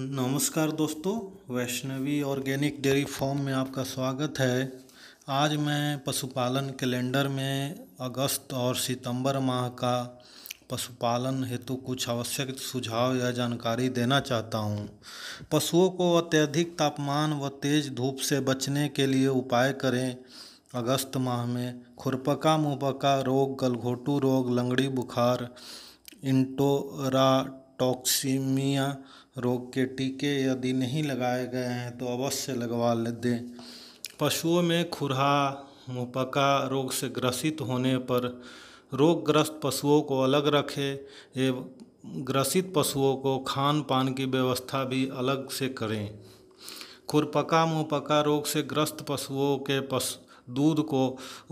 नमस्कार दोस्तों Vaishnavi organic dairy farm में आपका स्वागत है आज मैं पशुपालन कैलेंडर में अगस्त और सितंबर माह का पशुपालन हेतु कुछ आवश्यक सुझाव या जानकारी देना चाहता हूँ पशुओं को अत्यधिक तापमान व तेज़ धूप से बचने के लिए उपाय करें अगस्त माह में खुरपका मुहपका रोग गलघोटू रोग लंगड़ी बुखार इंटोरा टॉक्सीमिया रोग के टीके यदि नहीं लगाए गए हैं तो अवश्य लगवा दें पशुओं में खुरहा मुपका रोग से ग्रसित होने पर रोगग्रस्त पशुओं को अलग रखें एवं ग्रसित पशुओं को खान पान की व्यवस्था भी अलग से करें खुरपका मुहपका रोग से ग्रस्त पशुओं के पशु दूध को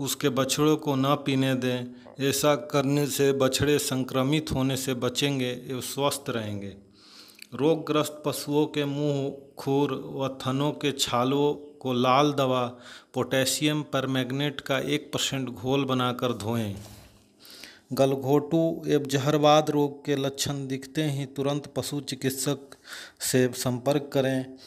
उसके बछड़ों को ना पीने दें ऐसा करने से बछड़े संक्रमित होने से बचेंगे एवं स्वस्थ रहेंगे रोगग्रस्त पशुओं के मुंह खुर व थनों के छालों को लाल दवा पोटेशियम पर का एक परसेंट घोल बनाकर धोएं गलघोटू एवं जहरवाद रोग के लक्षण दिखते ही तुरंत पशु चिकित्सक से संपर्क करें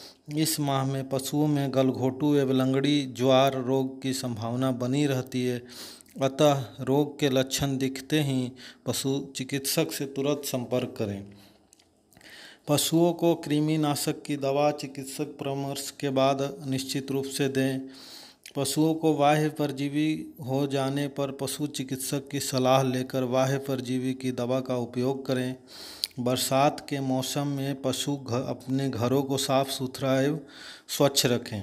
इस माह में पशुओं में गलघोटू एवं लंगड़ी ज्वार रोग की संभावना बनी रहती है अतः रोग के लक्षण दिखते ही पशु चिकित्सक से तुरंत संपर्क करें पशुओं को कृमिनाशक की दवा चिकित्सक परामर्श के बाद निश्चित रूप से दें पशुओं को बाह्य परजीवी हो जाने पर पशु चिकित्सक की सलाह लेकर बाह्य परजीवी की दवा का उपयोग करें बरसात के मौसम में पशु घर अपने घरों को साफ सुथरा एवं स्वच्छ रखें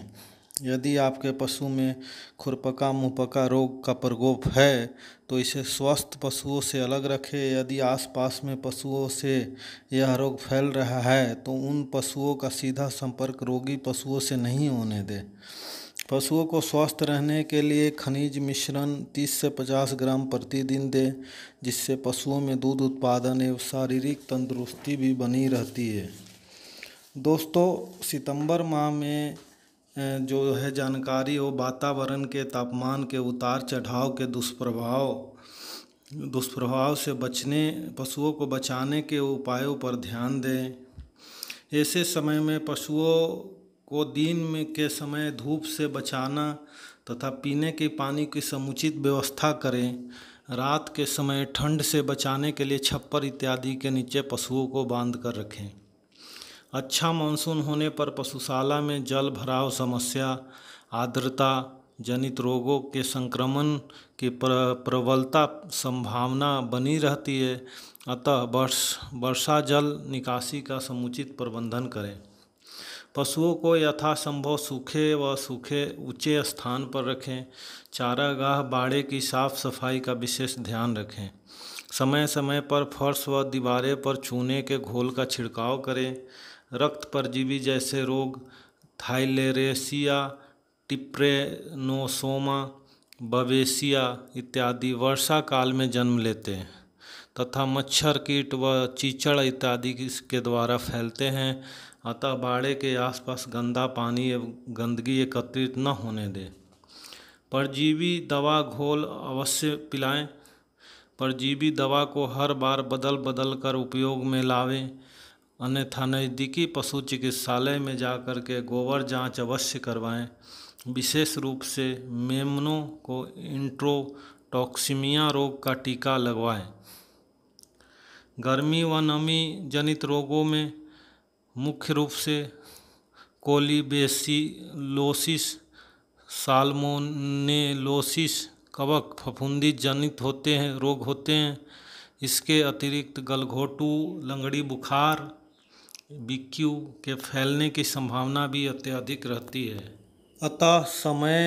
यदि आपके पशु में खुरपका मुहपका रोग का प्रकोप है तो इसे स्वस्थ पशुओं से अलग रखें यदि आसपास में पशुओं से यह रोग फैल रहा है तो उन पशुओं का सीधा संपर्क रोगी पशुओं से नहीं होने दें पशुओं को स्वस्थ रहने के लिए खनिज मिश्रण 30 से 50 ग्राम प्रतिदिन दें जिससे पशुओं में दूध उत्पादन एवं शारीरिक तंदुरुस्ती भी बनी रहती है दोस्तों सितंबर माह में जो है जानकारी हो वातावरण के तापमान के उतार चढ़ाव के दुष्प्रभाव दुष्प्रभाव से बचने पशुओं को बचाने के उपायों पर ध्यान दें ऐसे समय में पशुओं को दिन में के समय धूप से बचाना तथा पीने के पानी की समुचित व्यवस्था करें रात के समय ठंड से बचाने के लिए छप्पर इत्यादि के नीचे पशुओं को बांध कर रखें अच्छा मानसून होने पर पशुशाला में जल भराव समस्या आर्द्रता जनित रोगों के संक्रमण की प्र प्रबलता संभावना बनी रहती है अतः वर्ष वर्षा जल निकासी का समुचित प्रबंधन करें पशुओं को यथासंभव सूखे व सूखे ऊँचे स्थान पर रखें चारागाह बाड़े की साफ सफाई का विशेष ध्यान रखें समय समय पर फर्श व दीवारें पर चूने के घोल का छिड़काव करें रक्त परजीवी जैसे रोग थाइलेरेसिया टिप्रेनोसोमा बवेसिया इत्यादि वर्षा काल में जन्म लेते हैं तथा मच्छर कीट व चीचड़ इत्यादि इसके द्वारा फैलते हैं अतः बाड़े के आसपास गंदा पानी एवं गंदगी एकत्रित न होने दें परजीवी दवा घोल अवश्य पिलाएं परजीवी दवा को हर बार बदल बदल कर उपयोग में लावें अन्यथा नज़दीकी पशु चिकित्सालय में जाकर के गोबर जांच अवश्य करवाएं विशेष रूप से मेमनों को इंट्रोटॉक्सीमिया रोग का टीका लगवाएं गर्मी व नमी जनित रोगों में मुख्य रूप से कोलीबेसिलोसिस साल्मोनेलोसिस कवक फफूंदी जनित होते हैं रोग होते हैं इसके अतिरिक्त गलघोटू लंगड़ी बुखार बिक्यू के फैलने की संभावना भी अत्यधिक रहती है अतः समय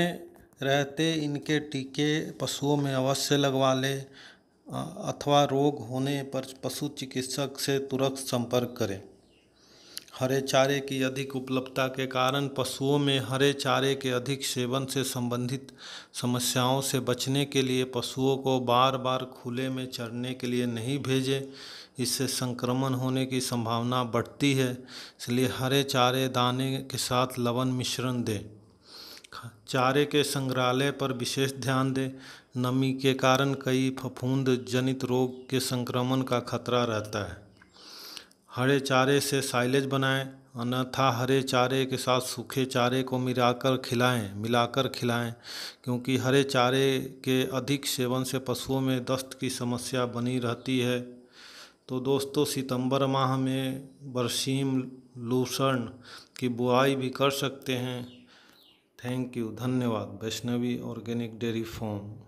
रहते इनके टीके पशुओं में अवश्य लगवा लें अथवा रोग होने पर पशु चिकित्सक से तुरंत संपर्क करें हरे चारे की अधिक उपलब्धता के कारण पशुओं में हरे चारे के अधिक सेवन से संबंधित समस्याओं से बचने के लिए पशुओं को बार बार खुले में चरने के लिए नहीं भेजें इससे संक्रमण होने की संभावना बढ़ती है इसलिए हरे चारे दाने के साथ लवन मिश्रण दें चारे के संग्रहालय पर विशेष ध्यान दें नमी के कारण कई फफूंद जनित रोग के संक्रमण का खतरा रहता है हरे चारे से साइलेज बनाएं अन्यथा हरे चारे के साथ सूखे चारे को मिलाकर खिलाएं मिलाकर खिलाएं क्योंकि हरे चारे के अधिक सेवन से पशुओं में दस्त की समस्या बनी रहती है तो दोस्तों सितंबर माह में बरसीम लूसर्न की बुआई भी कर सकते हैं थैंक यू धन्यवाद वैष्णवी ऑर्गेनिक डेयरी फॉर्म